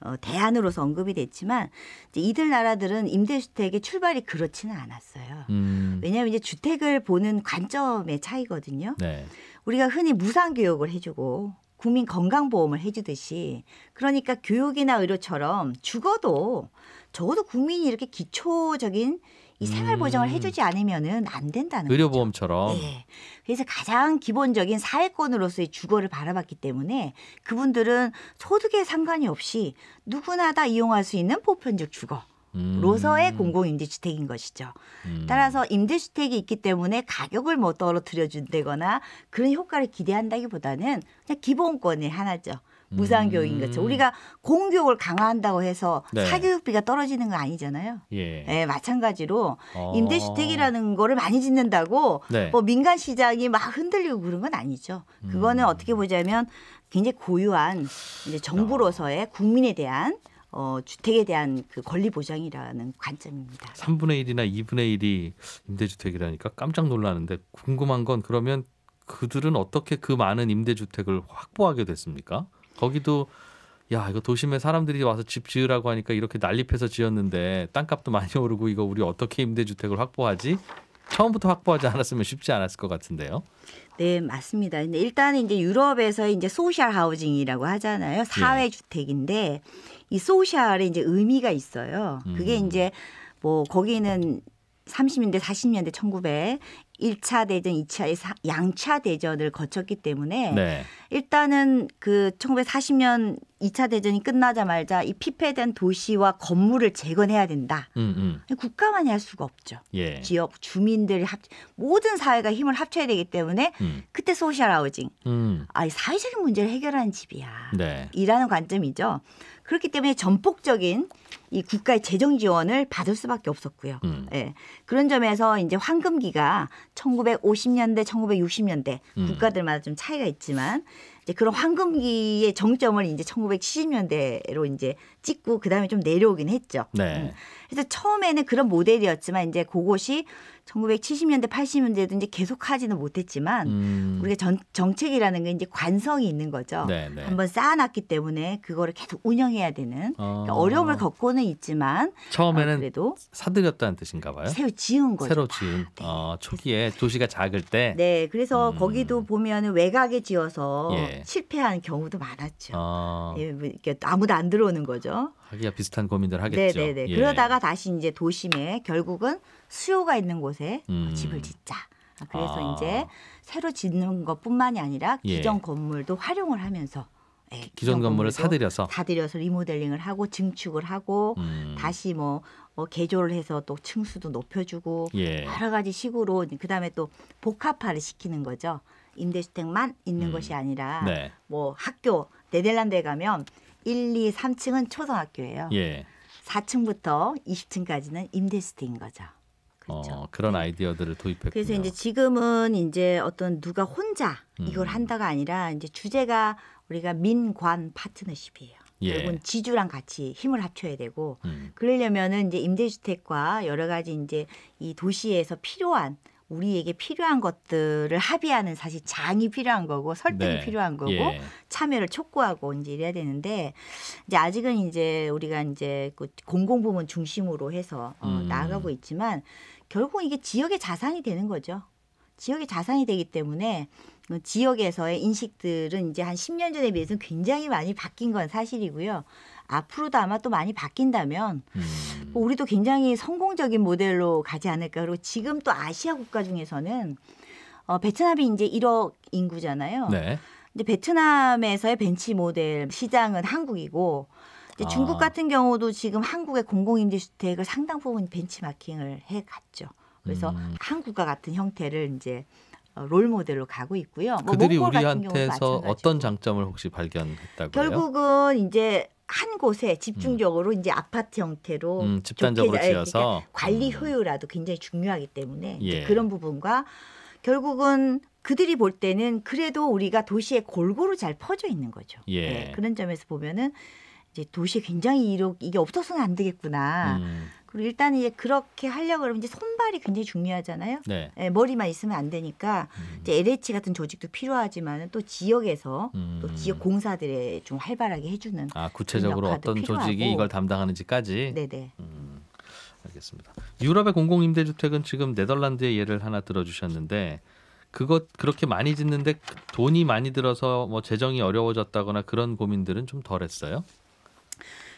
어, 대안으로서 언급이 됐지만 이들 나라들은 임대주택의 출발이 그렇지는 않았어요. 음. 왜냐하면 이제 주택을 보는 관점의 차이거든요. 네. 우리가 흔히 무상 교육을 해주고 국민 건강보험을 해주듯이 그러니까 교육이나 의료처럼 죽어도 적어도 국민이 이렇게 기초적인 이 생활 보장을 음. 해주지 않으면은 안 된다는 의료보험처럼. 거 예. 그래서 가장 기본적인 사회권으로서의 주거를 바라봤기 때문에 그분들은 소득에 상관이 없이 누구나 다 이용할 수 있는 보편적 주거. 로서의 음. 공공임대주택인 것이죠. 음. 따라서 임대주택이 있기 때문에 가격을 뭐 떨어뜨려 준다거나 그런 효과를 기대한다기보다는 그냥 기본권의 하나죠. 무상 교육인 것처럼 음. 우리가 공교육을 강화한다고 해서 네. 사교육비가 떨어지는 거 아니잖아요. 예, 예 마찬가지로 어. 임대주택이라는 거를 많이 짓는다고 네. 뭐 민간 시장이 막 흔들리고 그런 건 아니죠. 그거는 음. 어떻게 보자면 굉장히 고유한 이제 정부로서의 어. 국민에 대한 어, 주택에 대한 그 권리 보장이라는 관점입니다. 3분의 1이나 2분의 1이 임대주택이라니까 깜짝 놀라는데 궁금한 건 그러면 그들은 어떻게 그 많은 임대주택을 확보하게 됐습니까? 거기도 야 이거 도심에 사람들이 와서 집 지으라고 하니까 이렇게 난립해서 지었는데 땅값도 많이 오르고 이거 우리 어떻게 임대주택을 확보하지? 처음부터 확보하지 않았으면 쉽지 않았을 것 같은데요. 네, 맞습니다. 근데 일단 이제 유럽에서 이제 소셜 하우징이라고 하잖아요. 예. 사회 주택인데 이소셜의 이제 의미가 있어요. 그게 음. 이제 뭐 거기는 30년대, 40년대, 1900 1차 대전, 2차 양차 대전을 거쳤기 때문에 네. 일단은 그 1940년 2차 대전이 끝나자마자 이 피폐된 도시와 건물을 재건해야 된다. 음, 음. 국가만이 할 수가 없죠. 예. 지역 주민들합 모든 사회가 힘을 합쳐야 되기 때문에 음. 그때 소셜 아우징 음. 아, 사회적인 문제를 해결하는 집이야. 네. 이라는 관점이죠. 그렇기 때문에 전폭적인 이 국가의 재정 지원을 받을 수밖에 없었고요. 음. 예. 그런 점에서 이제 황금기가 1950년대, 1960년대 음. 국가들마다 좀 차이가 있지만 이제 그런 황금기의 정점을 이제 1970년대로 이제 찍고 그다음에 좀 내려오긴 했죠. 네. 음. 그래서 처음에는 그런 모델이었지만 이제 그것이 1970년대 80년대도 이제 계속하지는 못했지만 음. 우리가 전, 정책이라는 게 이제 관성이 있는 거죠. 네네. 네. 한번 쌓아놨기 때문에 그거를 계속 운영해야 되는 그러니까 어. 그러니까 어려움을 겪고는 있지만 처음에는 어, 그래도 사들였다는 뜻인가 봐요. 새로 지은 거죠. 새로 지은. 네. 어, 초기에 도시가 작을 때. 네, 그래서 음. 거기도 보면 외곽에 지어서 예. 실패한 경우도 많았죠. 어. 예, 뭐 아무도 안 들어오는 거죠. 거죠. 하기가 비슷한 고민들 하겠죠. 네네네. 예. 그러다가 다시 이제 도심에 결국은 수요가 있는 곳에 음. 어, 집을 짓자. 아, 그래서 아. 이제 새로 짓는 것뿐만이 아니라 예. 기존 예. 건물도 활용을 하면서 예, 기존, 기존 건물을 사들여서 사들여서 리모델링을 하고 증축을 하고 음. 다시 뭐 어, 개조를 해서 또 층수도 높여주고 예. 여러 가지 식으로 그다음에 또 복합화를 시키는 거죠. 임대주택만 있는 음. 것이 아니라 네. 뭐 학교 네덜란드에 가면 1, 2, 3층은 초등학교예요. 예. 4층부터 20층까지는 임대시대인 거죠. 그렇죠. 어, 그런 네. 아이디어들을 도입했고 그래서 이제 지금은 이제 어떤 누가 혼자 음. 이걸 음. 한다가 아니라 이제 주제가 우리가 민관 파트너십이에요. 예. 결국은 지주랑 같이 힘을 합쳐야 되고 음. 그러려면은 이제 임대주택과 여러 가지 이제 이 도시에서 필요한 우리에게 필요한 것들을 합의하는 사실 장이 필요한 거고 설득이 네. 필요한 거고 예. 참여를 촉구하고 이제 이래야 되는데 이제 아직은 이제 우리가 이제 그 공공부문 중심으로 해서 어, 음. 나아가고 있지만 결국 이게 지역의 자산이 되는 거죠. 지역의 자산이 되기 때문에 그 지역에서의 인식들은 이제 한 10년 전에 비해서 굉장히 많이 바뀐 건 사실이고요. 앞으로도 아마 또 많이 바뀐다면 음. 우리도 굉장히 성공적인 모델로 가지 않을까. 그리고 지금 또 아시아 국가 중에서는 어, 베트남이 이제 1억 인구잖아요. 네. 근데 베트남에서의 벤치 모델 시장은 한국이고 아. 중국 같은 경우도 지금 한국의 공공임대주택을 상당 부분 벤치마킹을 해 갔죠. 그래서 음. 한국과 같은 형태를 이제 어, 롤 모델로 가고 있고요. 뭐 그들이 우리한테서 어떤 장점을 혹시 발견했다고요? 결국은 이제 한 곳에 집중적으로 음. 이제 아파트 형태로 음, 집단적으로 좋게, 지어서 그러니까 관리 음. 효율화도 굉장히 중요하기 때문에 예. 그런 부분과 결국은 그들이 볼 때는 그래도 우리가 도시에 골고루 잘 퍼져 있는 거죠. 예. 네, 그런 점에서 보면은 이제 도시에 굉장히 이력 이게 없어서는 안 되겠구나. 음. 그리고 일단 이제 그렇게 하려고 그러면 이제 손발이 굉장히 중요하잖아요. 네. 네 머리만 있으면 안 되니까 음. 이제 LH 같은 조직도 필요하지만 또 지역에서 음. 또 지역 공사들에 좀 활발하게 해주는 아 구체적으로 어떤 필요하고. 조직이 이걸 담당하는지까지. 네네. 음, 알겠습니다. 유럽의 공공임대주택은 지금 네덜란드의 예를 하나 들어주셨는데 그것 그렇게 많이 짓는데 돈이 많이 들어서 뭐 재정이 어려워졌다거나 그런 고민들은 좀 덜했어요.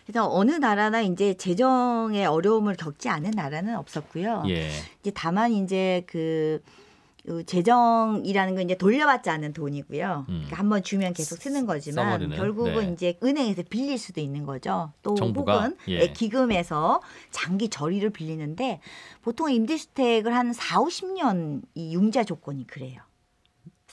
그래서 어느 나라나 이제 재정의 어려움을 겪지 않은 나라는 없었고요. 예. 이제 다만 이제 그, 그 재정이라는 건 이제 돌려받지 않은 돈이고요. 음. 그러니까 한번 주면 계속 쓰는 거지만 써버리는. 결국은 네. 이제 은행에서 빌릴 수도 있는 거죠. 또 정부가? 혹은 예. 예 기금에서 장기 저리를 빌리는데 보통 임대주택을 한 4, 50년 이 융자 조건이 그래요.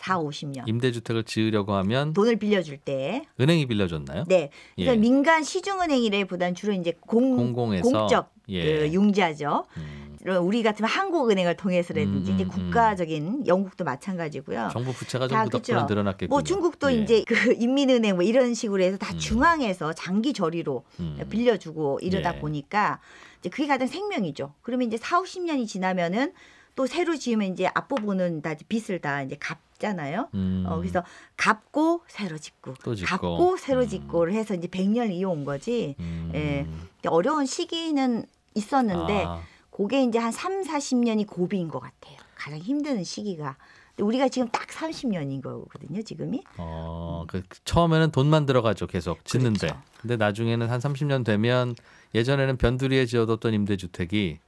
4, 50년. 임대주택을 지으려고 하면 돈을 빌려줄 때 은행이 빌려줬나요? 네. 그니까 예. 민간 시중은행이래보다는 주로 이제 공, 공적 예. 그 융자죠. 음. 우리 같으면 한국은행을 통해서라든지 음, 이제 음, 음. 국가적인 영국도 마찬가지고요. 정부 부채가 전부 다 늘어났겠고. 뭐 중국도 예. 이제 그 *laughs* 인민은행 뭐 이런 식으로 해서 다 음. 중앙에서 장기 저리로 빌려주고 이러다 예. 보니까 이제 그게 가장 생명이죠. 그러면 이제 4, 50년이 지나면은 또 새로 지으면 이제 앞부분은 다 빚을 다 이제 갚 짓잖아요. 어, 음. 어, 그래서 갚고 새로 짓고, 짓고. 갚고 새로 음. 짓고를 해서 이제 100년 이어온 거지. 음. 예. 어려운 시기는 있었는데 아. 그게 이제 한 3, 40년이 고비인 것 같아요. 가장 힘든 시기가. 우리가 지금 딱 30년인 거거든요, 지금이. 어, 그 처음에는 돈만 들어가죠, 계속 짓는데. 그렇죠. 근데 나중에는 한 30년 되면 예전에는 변두리에 지어뒀던 임대주택이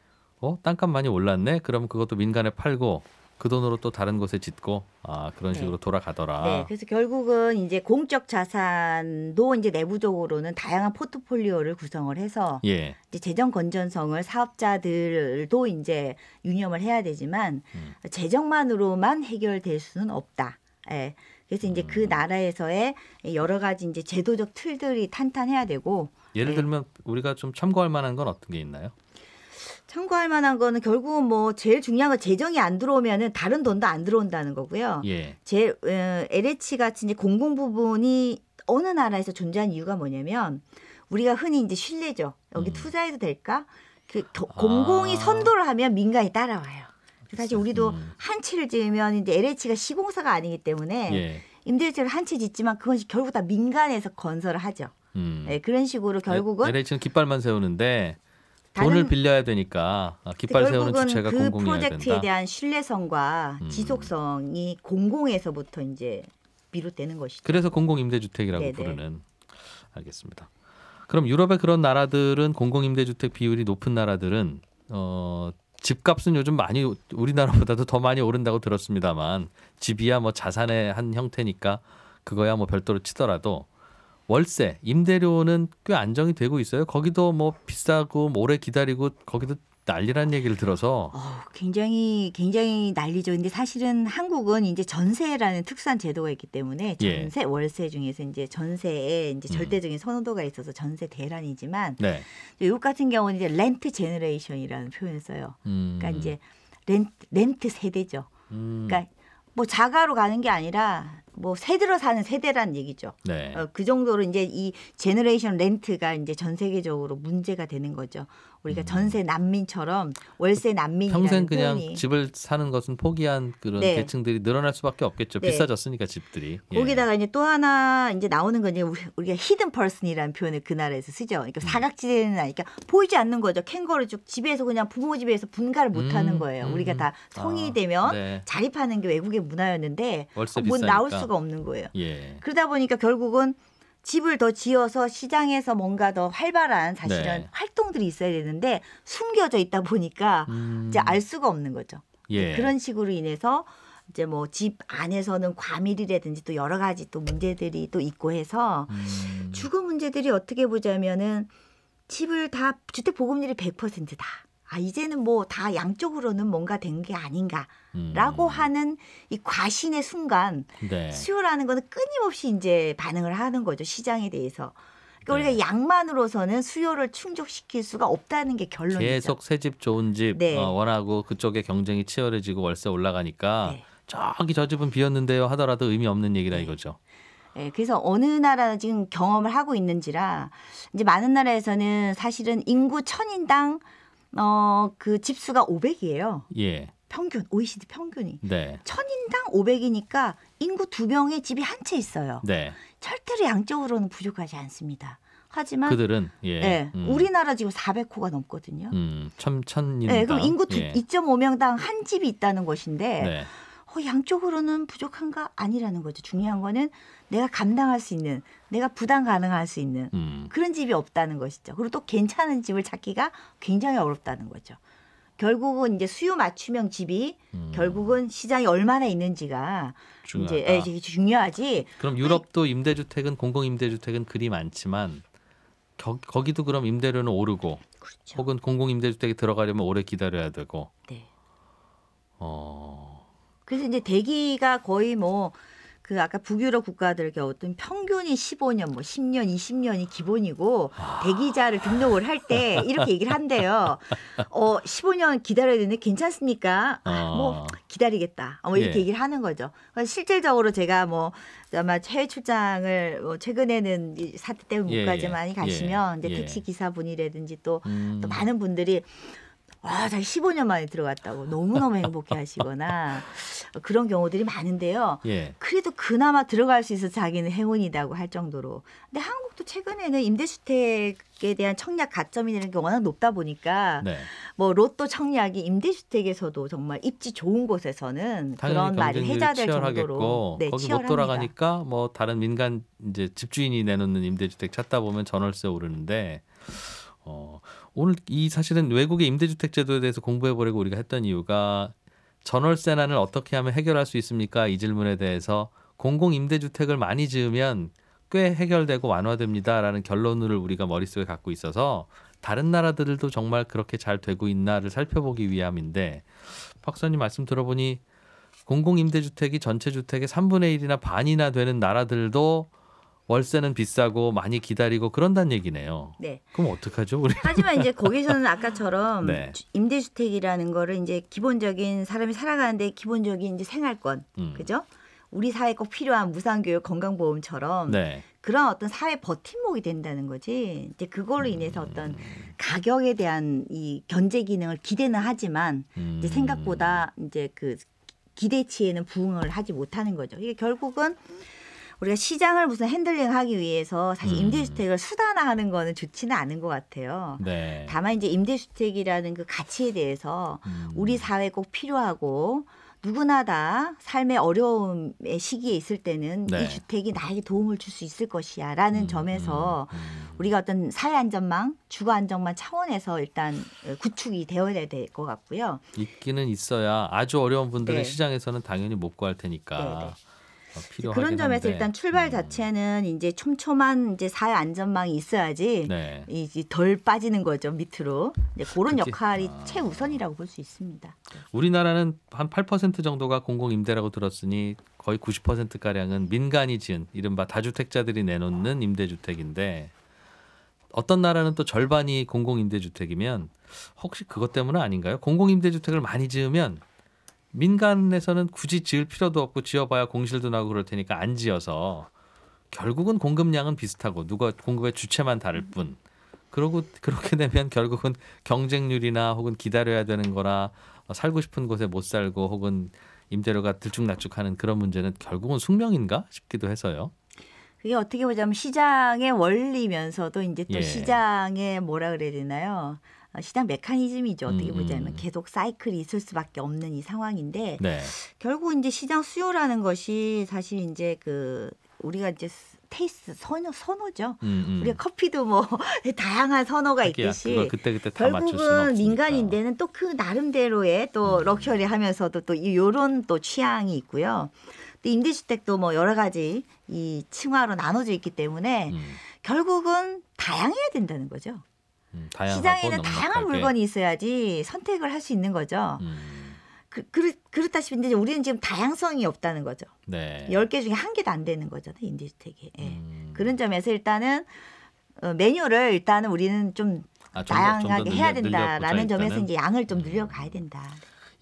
어, 땅값 많이 올랐네. 그럼 그것도 민간에 팔고 그 돈으로 또 다른 곳에 짓고 아 그런 네. 식으로 네. 돌아가더라. 네, 그래서 결국은 이제 공적 자산도 이제 내부적으로는 다양한 포트폴리오를 구성을 해서 예. 이제 재정 건전성을 사업자들도 이제 유념을 해야 되지만 음. 재정만으로만 해결될 수는 없다. 예. 그래서 이제 그 음. 그 나라에서의 여러 가지 이제 제도적 틀들이 탄탄해야 되고 예를 예. 들면 우리가 좀 참고할 만한 건 어떤 게 있나요? 참고할 만한 거는 결국은 뭐 제일 중요한 건 재정이 안 들어오면은 다른 돈도 안 들어온다는 거고요. 예. 제 에, 어, LH 같은 이제 공공 부분이 어느 나라에서 존재한 이유가 뭐냐면 우리가 흔히 이제 신뢰죠. 여기 음. 투자해도 될까? 그 도, 아. 공공이 아. 선도를 하면 민간이 따라와요. 사실 우리도 음. 한 채를 지으면 이제 LH가 시공사가 아니기 때문에 예. 임대주택을 한채 짓지만 그건 결국 다 민간에서 건설을 하죠. 음. 네, 그런 식으로 결국은 LH는 깃발만 세우는데 돈을 빌려야 되니까 아, 그 깃발 세우는 주체가 그 공공이어야 된다. 그 프로젝트에 대한 신뢰성과 음. 지속성이 공공에서부터 이제 비롯되는 것이죠. 그래서 공공임대주택이라고 네네. 부르는 알겠습니다. 그럼 유럽의 그런 나라들은 공공임대주택 비율이 높은 나라들은 어, 집값은 요즘 많이 우리나라보다도 더 많이 오른다고 들었습니다만 집이야 뭐 자산의 한 형태니까 그거야 뭐 별도로 치더라도 월세, 임대료는 꽤 안정이 되고 있어요. 거기도 뭐 비싸고 뭐 오래 기다리고 거기도 난리란 얘기를 들어서 어, 굉장히 굉장히 난리죠. 근데 사실은 한국은 이제 전세라는 특수한 제도가 있기 때문에 예. 전세 예. 월세 중에서 이제 전세에 이제 음. 절대적인 선호도가 있어서 전세 대란이지만 네. 미 같은 경우는 이제 렌트 제너레이션이라는 표현을 써요. 음. 그러니까 이제 렌트, 렌트 세대죠. 음. 그러니까 뭐 자가로 가는 게 아니라 뭐 새들어 사는 세대란 얘기죠. 네. 어, 그 정도로 이제 이 제너레이션 렌트가 이제 전 세계적으로 문제가 되는 거죠. 우리가 음. 전세 난민처럼 월세 난민 평생 그냥 흔히. 집을 사는 것은 포기한 그런 네. 계층들이 늘어날 수밖에 없겠죠. 네. 비싸졌으니까 집들이. 예. 거기다가 이제 또 하나 이제 나오는 건 이제 우리가 히든 퍼슨이라는 표현을 그 나라에서 쓰죠. 그러니까 음. 사각지대는 아니까 그니까 보이지 않는 거죠. 캥거루쭉 집에서 그냥 부모 집에서 분가를 못 음. 하는 거예요. 우리가 다 음. 성인이 아, 되면 네. 자립하는 게 외국의 문화였는데 월세 어, 뭐 비싸니까. 나올 수 수가 없는 거예요. 예. 그러다 보니까 결국은 집을 더 지어서 시장에서 뭔가 더 활발한 사실은 네. 활동들이 있어야 되는데 숨겨져 있다 보니까 음. 이제 알 수가 없는 거죠. 예. 그런 식으로 인해서 이제 뭐 집 안에서는 과밀이라든지 또 여러 가지 또 문제들이 또 있고 해서 음. 주거 문제들이 어떻게 보자면은 집을 다 주택 보급률이 100%다. 아 이제는 뭐 다 양쪽으로는 뭔가 된 게 아닌가라고 음. 하는 이 과신의 순간 네. 수요라는 거는 끊임없이 이제 반응을 하는 거죠 시장에 대해서. 그러니까 네. 우리가 양만으로서는 수요를 충족시킬 수가 없다는 게 결론이죠. 계속 새집 좋은 집 네. 어, 원하고 그쪽에 경쟁이 치열해지고 월세 올라가니까 네. 저기 저 집은 비었는데요 하더라도 의미 없는 얘기라 네. 이거죠. 예, 그래서 어느 나라 지금 경험을 하고 있는지라 이제 많은 나라에서는 사실은 인구 천인당 어, 그 집수가 500이에요. 예. 평균 OECD 평균이 네. 천인당 500이니까 인구 두 명의 집이 한 채 있어요. 네. 절대로 양적으로는 부족하지 않습니다. 하지만 그들은 예, 네, 음. 우리나라 지금 400호가 넘거든요. 음, 천 천인. 네, 예, 그럼 인구 두, 예. 2.5명당 한 집이 있다는 것인데 네. 어, 양쪽으로는 부족한가 아니라는 거죠. 중요한 거는 내가 감당할 수 있는 내가 부담 가능할 수 있는 음. 그런 집이 없다는 것이죠. 그리고 또 괜찮은 집을 찾기가 굉장히 어렵다는 거죠. 결국은 이제 수요 맞춤형 집이 음. 결국은 시장이 얼마나 있는지가 중요하다. 예, 이제 에, 중요하지. 그럼 유럽도 임대주택은 공공임대주택은 그리 많지만 거, 거기도 그럼 임대료는 오르고 그렇죠. 혹은 공공임대주택에 들어가려면 오래 기다려야 되고. 네. 어. 그래서 이제 대기가 거의 뭐그 아까 북유럽 국가들 겨우든 평균이 15년 뭐 10년, 20년이 기본이고 대기자를 등록을 할 때 이렇게 얘기를 한대요. 어 15년 기다려야 되는데 괜찮습니까? 아, 어. 뭐 기다리겠다. 어, 뭐 이렇게 예. 얘기를 하는 거죠. 그러니까 실질적으로 제가 뭐 아마 해외 출장을 뭐 최근에는 사태 때문에 못 예, 가지만 예, 가시면 예, 이제 예. 택시 기사분이라든지 또또 음. 많은 분들이 아, 자기 15년 만에 들어갔다고 너무너무 행복해 하시거나 *laughs* 그런 경우들이 많은데요. 예. 그래도 그나마 들어갈 수 있어 자기는 행운이라고 할 정도로. 근데 한국도 최근에는 임대주택에 대한 청약 가점이라는 게 워낙 높다 보니까 네. 뭐 로또 청약이 임대주택에서도 정말 입지 좋은 곳에서는 그런 말이 회자될 정도로 네, 거기 치열합니못 돌아가니까 뭐 다른 민간 이제 집주인이 내놓는 임대주택 찾다 보면 전월세 오르는데 어 오늘 이 사실은 외국의 임대주택 제도에 대해서 공부해보려고 우리가 했던 이유가 전월세난을 어떻게 하면 해결할 수 있습니까? 이 질문에 대해서 공공 임대주택을 많이 지으면 꽤 해결되고 완화됩니다라는 결론을 우리가 머릿속에 갖고 있어서 다른 나라들도 정말 그렇게 잘 되고 있나를 살펴보기 위함인데 박사님 말씀 들어보니 공공 임대주택이 전체 주택의 3분의 1이나 반이나 되는 나라들도 월세는 비싸고 많이 기다리고 그런다는 얘기네요. 네. 그럼 어떡하죠? 우리 하지만 이제 *laughs* 거기서는 아까처럼 네. 임대주택이라는 거를 이제 기본적인 사람이 살아가는데 기본적인 이제 생활권, 음. 그죠? 우리 사회 꼭 필요한 무상교육, 건강보험처럼 네. 그런 어떤 사회 버팀목이 된다는 거지. 이제 그걸로 인해서 음. 어떤 가격에 대한 이 견제 기능을 기대는 하지만 음. 이제 생각보다 이제 그 기대치에는 부응을 하지 못하는 거죠. 이게 결국은 우리가 시장을 무슨 핸들링하기 위해서 사실 음. 임대주택을 음. 수단화하는 거는 좋지는 않은 것 같아요. 네. 다만 이제 임대주택이라는 그 가치에 대해서 음. 우리 사회 꼭 필요하고 누구나 다 삶의 어려움의 시기에 있을 때는 네. 이 주택이 나에게 도움을 줄 수 있을 것이야라는 음, 점에서 음, 음. 우리가 어떤 사회 안전망, 주거 안전망 차원에서 일단 구축이 되어야 될 것 같고요. 있기는 있어야 아주 어려운 분들은 네. 시장에서는 당연히 못 구할 테니까. 네네. 네. 어, 필요하긴 그런 점에서 일단 출발 음. 자체는 이제 촘촘한 이제 사회 안전망이 있어야지 네. 이덜 빠지는 거죠 밑으로 이제 그런 그치. 역할이 아. 최우선이라고 볼 수 있습니다. 우리나라는 한 8% 정도가 공공 임대라고 들었으니 거의 90% 가량은 민간이 지은 이른바 다주택자들이 내놓는 임대주택인데 어떤 나라는 또 절반이 공공 임대주택이면 혹시 그것 때문은 아닌가요? 공공 임대주택을 많이 지으면 민간에서는 굳이 지을 필요도 없고 지어봐야 공실도 나고 그럴 테니까 안 지어서 결국은 공급량은 비슷하고 누가 공급의 주체만 다를 뿐. 그러고 그렇게 되면 결국은 경쟁률이나 혹은 기다려야 되는 거나 살고 싶은 곳에 못 살고 혹은 임대료가 들쭉날쭉하는 그런 문제는 결국은 숙명인가 싶기도 해서요. 그게 어떻게 보자면 시장의 원리면서도 이제 또 예. 시장의 뭐라 그래야 되나요? 어, 시장 메커니즘이죠. 어떻게 음, 보자면 음. 계속 사이클이 있을 수밖에 없는 이 상황인데 네. 결국 이제 시장 수요라는 것이 사실 이제 그 우리가 이제 테이스 선호 선호죠. 음, 음. 우리가 커피도 뭐 *laughs* 다양한 선호가 있듯이 그때 그때 결국은 민간인데는 또 그 나름대로의 또 음. 음. 럭셔리하면서도 또 요런 또 취향이 있고요. 또 임대주택도 뭐 여러 가지 이 층화로 나눠져 있기 때문에 결국은 다양해야 된다는 거죠. 음, 시장에는 다양한 물건이 있어야지 선택을 할 수 있는 거죠. 음. 그, 그렇, 그렇다 싶은데 우리는 지금 다양성이 없다는 거죠. 네. 10개 중에 한 개도 안 되는 거잖아요. 인디주택에 예. 음. 그런 점에서 일단은 어, 매뉴얼을 일단은 우리는 좀 아, 다양하게 좀 해야 된다라는 점에서 이제 양을 좀 음. 늘려가야 된다.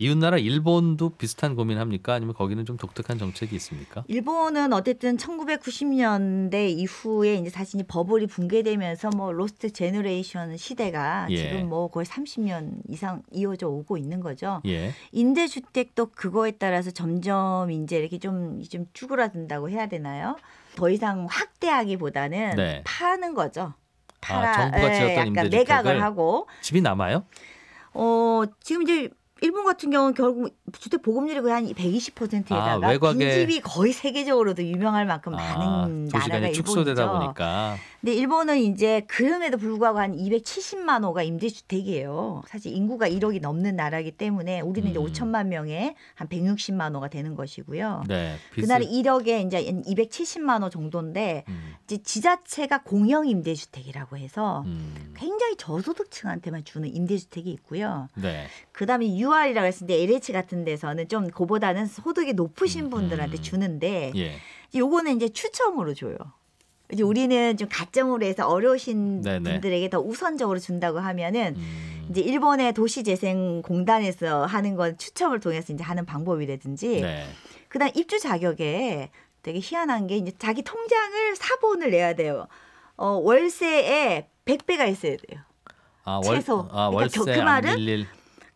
이웃나라 일본도 비슷한 고민합니까? 아니면 거기는 좀 독특한 정책이 있습니까? 일본은 어쨌든 1990년대 이후에 이제 사실 버블이 붕괴되면서 뭐 로스트 제너레이션 시대가 예. 지금 뭐 거의 30년 이상 이어져 오고 있는 거죠. 예. 임대주택도 그거에 따라서 점점 이제 이렇게 좀, 좀죽어라든다고 해야 되나요? 더 이상 확대하기보다는 네. 파는 거죠. 팔아, 아, 정부가 예, 지었던 예, 약간 임대주택을 매각을 하고 집이 남아요? 어 지금 이제 일본 같은 경우는 결국 주택 보급률이 거의 한 120%에다가 아, 외곽에... 빈집이 거의 세계적으로도 유명할 만큼 많은 아, 나라가 일본이죠. 축소되다 보니까 근데 일본은 이제 그럼에도 불구하고 한 270만 호가 임대주택이에요. 사실 인구가 1억이 넘는 나라이기 때문에 우리는 음. 이제 5천만 명에 한 160만 호가 되는 것이고요. 네, 그날에 1억에 이제 270만 호 정도인데 음. 이제 지자체가 공영 임대주택이라고 해서 음. 굉장히 저소득층한테만 주는 임대주택이 있고요. 네. 그다음에 UR이라고 했는데 LH 같은 데서는 좀 그보다는 소득이 높으신 음, 분들한테 음. 주는데 예. 요거는 이제 추첨으로 줘요. 이제 우리는 좀 가정으로 해서 어려우신 네네. 분들에게 더 우선적으로 준다고 하면은 음. 이제 일본의 도시재생공단에서 하는 건 추첨을 통해서 이제 하는 방법이라든지 네. 그다음 입주 자격에 되게 희한한 게 이제 자기 통장을 사본을 내야 돼요. 어 월세에 100배가 있어야 돼요. 아, 월, 최소. 아, 그러니까 그 월세 그 말은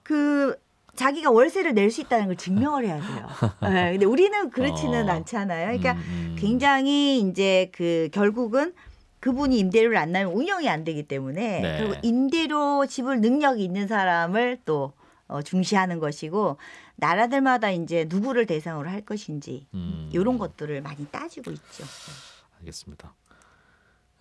그 자기가 월세를 낼 수 있다는 걸 증명을 해야 돼요. 네, *laughs* 근데 우리는 그렇지는 어. 않잖아요. 그러니까 음, 음. 굉장히 이제 그 결국은 그분이 임대료를 안 내면 운영이 안 되기 때문에 네. 그리고 임대료 지불 능력이 있는 사람을 또 어, 중시하는 것이고 나라들마다 이제 누구를 대상으로 할 것인지 음. 이런 것들을 많이 따지고 있죠. 알겠습니다.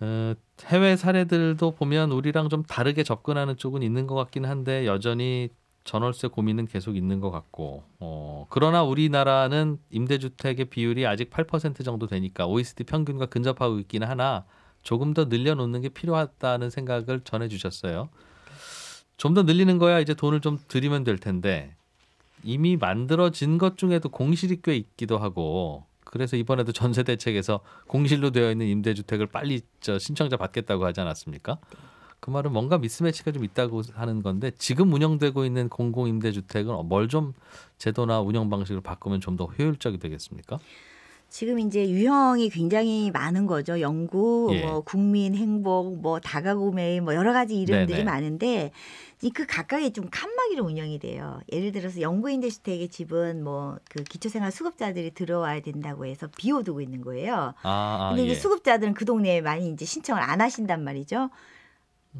어, 해외 사례들도 보면 우리랑 좀 다르게 접근하는 쪽은 있는 것 같긴 한데 여전히 전월세 고민은 계속 있는 것 같고 어, 그러나 우리나라는 임대주택의 비율이 아직 8% 정도 되니까 OECD 평균과 근접하고 있기는 하나 조금 더 늘려놓는 게 필요하다는 생각을 전해주셨어요. 좀 더 늘리는 거야 이제 돈을 좀드리면될 텐데 이미 만들어진 것 중에도 공실이 꽤 있기도 하고 그래서 이번에도 전세 대책에서 공실로 되어 있는 임대주택을 빨리 저 신청자 받겠다고 하지 않았습니까? 그 말은 뭔가 미스매치가 좀 있다고 하는 건데 지금 운영되고 있는 공공 임대 주택은 뭘 좀 제도나 운영 방식을 바꾸면 좀 더 효율적이 되겠습니까? 지금 이제 유형이 굉장히 많은 거죠. 연구 예. 뭐 국민 행복, 뭐 다가구매, 뭐 여러 가지 이름들이 네네. 많은데 이 그 각각의 좀 칸막이로 운영이 돼요. 예를 들어서 영구임대주택의 집은 뭐 그 기초생활 수급자들이 들어와야 된다고 해서 비워두고 있는 거예요. 아, 아, 근데 예. 수급자들은 그 동네에 많이 이제 신청을 안 하신단 말이죠.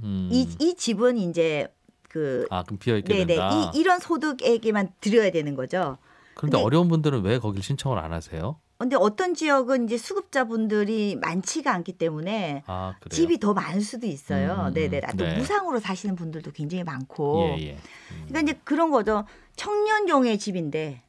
음. 이, 이 집은 이제 그 아, 그럼 비어 있게 네네, 된다. 이, 이런 소득에게만 드려야 되는 거죠. 그런데 어려운 분들은 왜 거길 신청을 안 하세요? 근데 어떤 지역은 이제 수급자분들이 많지가 않기 때문에 아, 집이 더 많을 수도 있어요. 음, 음, 음. 네네. 또 네. 무상으로 사시는 분들도 굉장히 많고. 예, 예. 음. 그러니까 이제 그런 거죠. 청년용의 집인데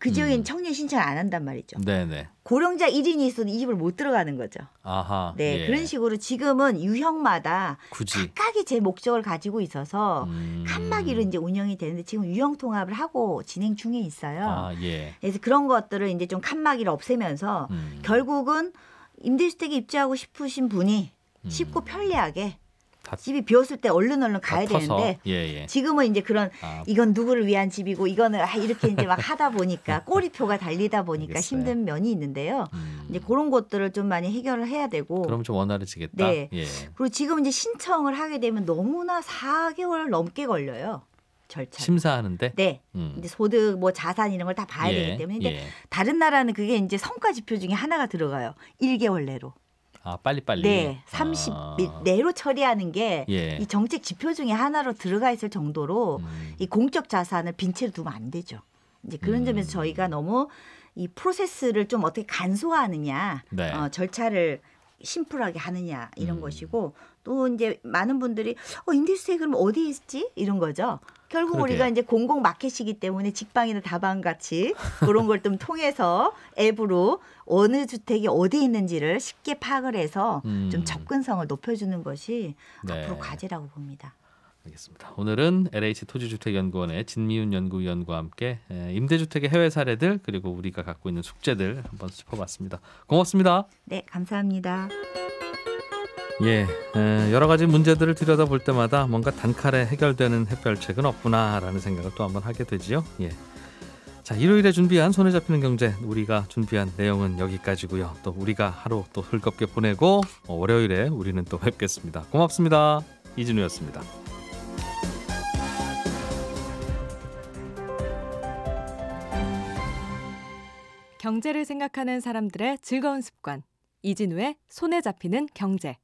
그 지역엔 음. 청년 신청을 안 한단 말이죠. 네네. 고령자 1인이 있어도 이 집을 못 들어가는 거죠. 아하. 네. 예. 그런 식으로 지금은 유형마다 굳이. 각각이 제 목적을 가지고 있어서 음. 칸막이로 이제 운영이 되는데 지금 유형 통합을 하고 진행 중에 있어요. 아, 예. 그래서 그런 것들을 이제 좀 칸막이를 없애면서 음. 결국은 임대주택에 입주하고 싶으신 분이 음. 쉽고 편리하게 집이 비었을 때 얼른 얼른 가야 터서. 되는데 예, 예. 지금은 이제 그런 아. 이건 누구를 위한 집이고 이거는 아, 이렇게 이제 막 *laughs* 하다 보니까 음. 꼬리표가 달리다 보니까 알겠어요. 힘든 면이 있는데요. 음. 이제 그런 것들을 좀 많이 해결을 해야 되고 그럼 좀 원활해지겠다. 네. 예. 그리고 지금 이제 신청을 하게 되면 너무나 4개월 넘게 걸려요. 절차 심사하는데 네 음. 이제 소득 뭐 자산 이런 걸 다 봐야 예, 되기 때문에 근데 예. 다른 나라는 그게 이제 성과 지표 중에 하나가 들어가요 1개월 내로 아, 빨리빨리. 네. 30일 아. 내로 처리하는 게이 예. 정책 지표 중에 하나로 들어가 있을 정도로 음. 이 공적 자산을 빈채로 두면 안 되죠. 이제 그런 음. 점에서 저희가 너무 이 프로세스를 좀 어떻게 간소화하느냐, 네. 어, 절차를 심플하게 하느냐 이런 음. 것이고 또 이제 많은 분들이 어인디스에 그럼 어디 있지 이런 거죠. 결국 그러게요. 우리가 이제 공공 마켓이기 때문에 직방이나 다방 같이 그런 걸좀 통해서 앱으로 어느 주택이 어디 있는지를 쉽게 파악을 해서 음. 좀 접근성을 높여주는 것이 네. 앞으로 과제라고 봅니다. 알겠습니다. 오늘은 LH 토지주택연구원의 진미윤 연구위원과 함께 임대주택의 해외 사례들 그리고 우리가 갖고 있는 숙제들 한번 짚어봤습니다. 고맙습니다. 네, 감사합니다. 예, 에, 여러 가지 문제들을 들여다볼 때마다 뭔가 단칼에 해결되는 해결책은 없구나라는 생각을 또 한번 하게 되지요. 예. 자, 일요일에 준비한 손에 잡히는 경제 우리가 준비한 내용은 여기까지고요. 또 우리가 하루 또흘겁게 보내고 어, 월요일에 우리는 또 뵙겠습니다. 고맙습니다. 이진우였습니다. 경제를 생각하는 사람들의 즐거운 습관. 이진우의 손에 잡히는 경제.